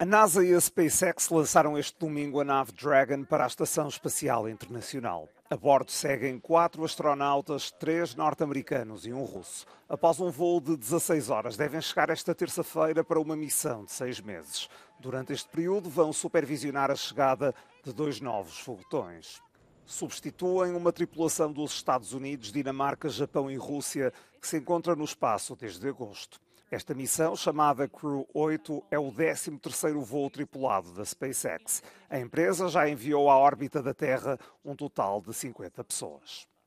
A NASA e a SpaceX lançaram este domingo a nave Dragon para a Estação Espacial Internacional. A bordo seguem quatro astronautas, três norte-americanos e um russo. Após um voo de 16 horas, devem chegar esta terça-feira para uma missão de seis meses. Durante este período, vão supervisionar a chegada de dois novos foguetões substituem uma tripulação dos Estados Unidos, Dinamarca, Japão e Rússia que se encontra no espaço desde agosto. Esta missão, chamada Crew 8, é o 13º voo tripulado da SpaceX. A empresa já enviou à órbita da Terra um total de 50 pessoas.